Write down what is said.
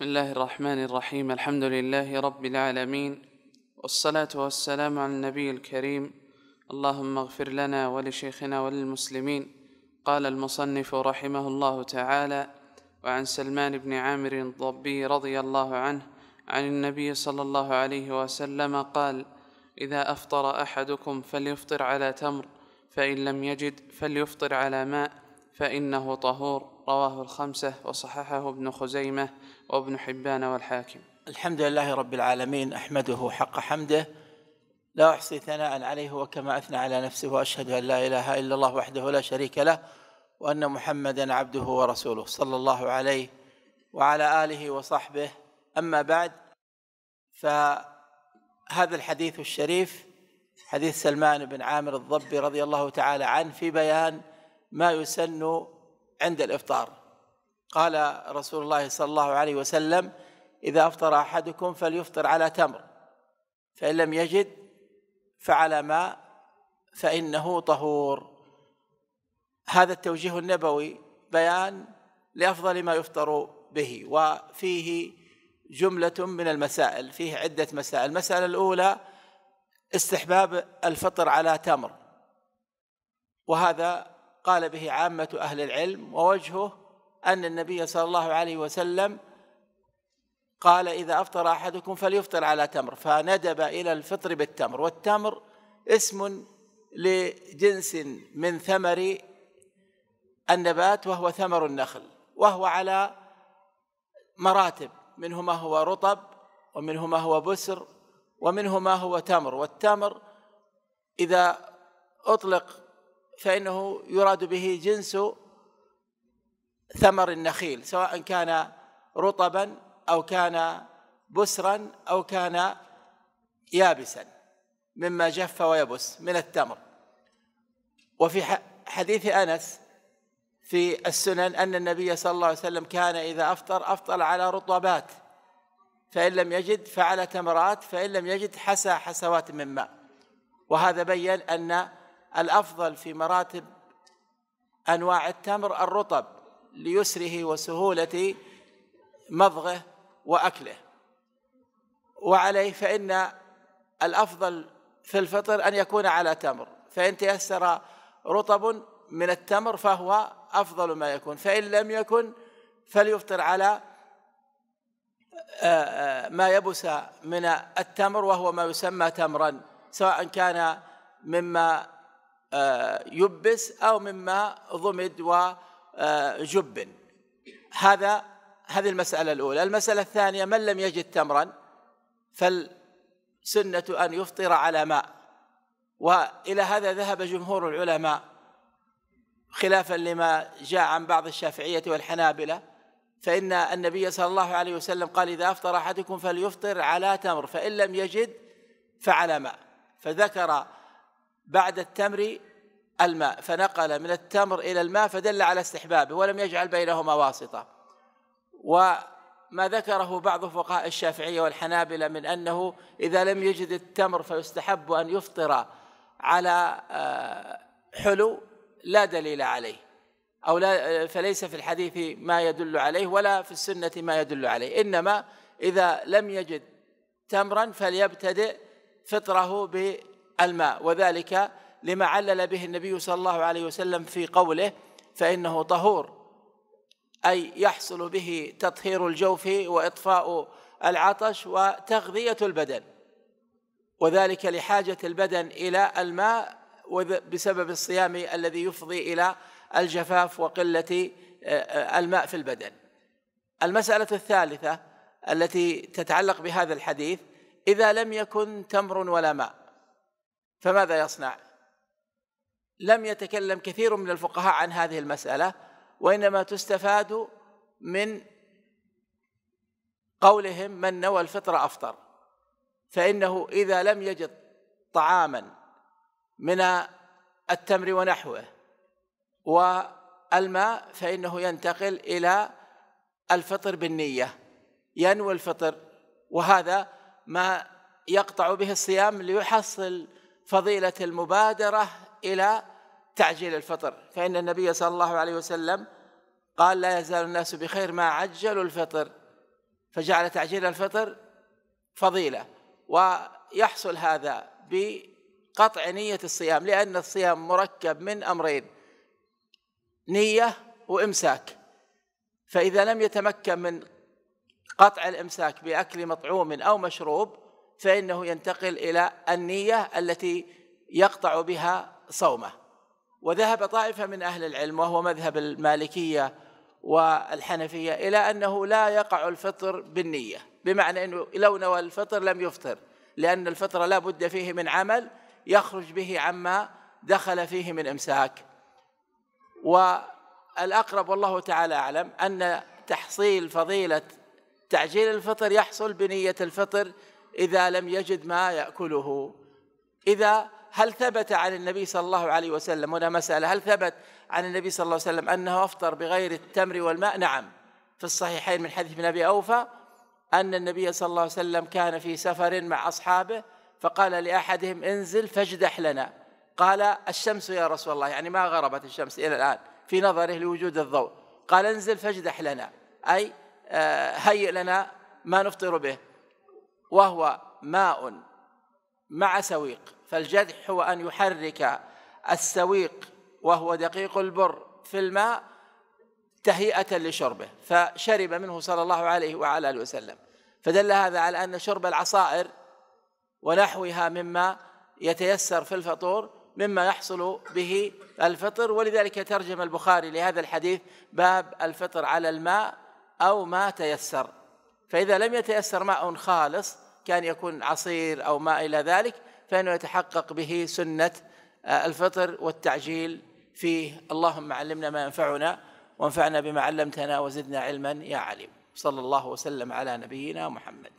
بسم الله الرحمن الرحيم الحمد لله رب العالمين والصلاة والسلام على النبي الكريم اللهم اغفر لنا ولشيخنا وللمسلمين قال المصنف رحمه الله تعالى وعن سلمان بن عامر الضبي رضي الله عنه عن النبي صلى الله عليه وسلم قال إذا أفطر أحدكم فليفطر على تمر فإن لم يجد فليفطر على ماء فإنه طهور رواه الخمسة وصححه ابن خزيمة وابن حبان والحاكم الحمد لله رب العالمين أحمده حق حمده لا أحصي ثناء عليه وكما أثنى على نفسه وأشهد أن لا إله إلا الله وحده لا شريك له وأن محمدا عبده ورسوله صلى الله عليه وعلى آله وصحبه أما بعد فهذا الحديث الشريف حديث سلمان بن عامر الضبي رضي الله تعالى عنه في بيان ما يسن عند الافطار قال رسول الله صلى الله عليه وسلم اذا افطر احدكم فليفطر على تمر فان لم يجد فعلى ماء فانه طهور هذا التوجيه النبوي بيان لافضل ما يفطر به وفيه جمله من المسائل فيه عده مسائل المساله الاولى استحباب الفطر على تمر وهذا قال به عامة أهل العلم ووجهه أن النبي صلى الله عليه وسلم قال إذا أفطر أحدكم فليفطر على تمر فندب إلى الفطر بالتمر والتمر اسم لجنس من ثمر النبات وهو ثمر النخل وهو على مراتب منه ما هو رطب ومنه ما هو بسر ومنه ما هو تمر والتمر إذا أطلق فإنه يراد به جنس ثمر النخيل سواء كان رطبا أو كان بسرا أو كان يابسا مما جف ويبس من التمر وفي حديث أنس في السنن أن النبي صلى الله عليه وسلم كان إذا أفطر أفطر على رطبات فإن لم يجد فعلى تمرات فإن لم يجد حسى حسوات من ماء وهذا بين أن الافضل في مراتب انواع التمر الرطب ليسره وسهوله مضغه واكله وعليه فان الافضل في الفطر ان يكون على تمر فان تيسر رطب من التمر فهو افضل ما يكون فان لم يكن فليفطر على آه، آه، ما يبس من التمر وهو ما يسمى تمرا سواء كان مما آه، يبس أو مما ضمد وجبن آه، هذا هذه المسألة الأولى المسألة الثانية من لم يجد تمرا فالسنة أن يفطر على ماء وإلى هذا ذهب جمهور العلماء خلافا لما جاء عن بعض الشافعية والحنابلة فإن النبي صلى الله عليه وسلم قال إذا أفطر أحدكم فليفطر على تمر فإن لم يجد فعلى ماء فذكر بعد التمر الماء فنقل من التمر إلى الماء فدل على استحبابه ولم يجعل بينهما واسطة وما ذكره بعض فقهاء الشافعية والحنابلة من أنه إذا لم يجد التمر فيستحب أن يفطر على آه، حلو لا دليل عليه أو لا آه، فليس في الحديث ما يدل عليه ولا في السنة ما يدل عليه إنما إذا لم يجد تمرا فليبتدئ فطره ب الماء وذلك لما علل به النبي صلى الله عليه وسلم في قوله فإنه طهور أي يحصل به تطهير الجوف وإطفاء العطش وتغذية البدن وذلك لحاجة البدن إلى الماء بسبب الصيام الذي يفضي إلى الجفاف وقلة الماء في البدن المسألة الثالثة التي تتعلق بهذا الحديث إذا لم يكن تمر ولا ماء فماذا يصنع لم يتكلم كثير من الفقهاء عن هذه المسألة وإنما تستفاد من قولهم من نوى الفطر أفطر فإنه إذا لم يجد طعاما من التمر ونحوه والماء فإنه ينتقل إلى الفطر بالنية ينوي الفطر وهذا ما يقطع به الصيام ليحصل فضيلة المبادرة إلى تعجيل الفطر فإن النبي صلى الله عليه وسلم قال لا يزال الناس بخير ما عجلوا الفطر فجعل تعجيل الفطر فضيلة ويحصل هذا بقطع نية الصيام لأن الصيام مركب من أمرين نية وإمساك فإذا لم يتمكن من قطع الإمساك بأكل مطعوم أو مشروب فإنه ينتقل إلى النية التي يقطع بها صومه وذهب طائفة من أهل العلم وهو مذهب المالكية والحنفية إلى أنه لا يقع الفطر بالنية بمعنى أنه لو نوى الفطر لم يفطر لأن الفطر لا بد فيه من عمل يخرج به عما دخل فيه من إمساك والأقرب والله تعالى أعلم أن تحصيل فضيلة تعجيل الفطر يحصل بنية الفطر إذا لم يجد ما يأكله إذا هل ثبت عن النبي صلى الله عليه وسلم هنا مسألة هل ثبت عن النبي صلى الله عليه وسلم أنه أفطر بغير التمر والماء نعم في الصحيحين من حديث ابن أبي أوفى أن النبي صلى الله عليه وسلم كان في سفر مع أصحابه فقال لأحدهم انزل فاجدح لنا قال الشمس يا رسول الله يعني ما غربت الشمس إلى الآن في نظره لوجود الضوء قال انزل فاجدح لنا أي آه، هيئ لنا ما نفطر به وهو ماء مع سويق فالجدح هو أن يحرك السويق وهو دقيق البر في الماء تهيئة لشربه فشرب منه صلى الله عليه وعلى آله وسلم فدل هذا على أن شرب العصائر ونحوها مما يتيسر في الفطور مما يحصل به الفطر ولذلك ترجم البخاري لهذا الحديث باب الفطر على الماء أو ما تيسر فإذا لم يتيسر ماء خالص كان يكون عصير أو ما إلى ذلك فإنه يتحقق به سنة آه، الفطر والتعجيل فيه اللهم علمنا ما ينفعنا وانفعنا بما علمتنا وزدنا علما يا عليم صلى الله وسلم على نبينا محمد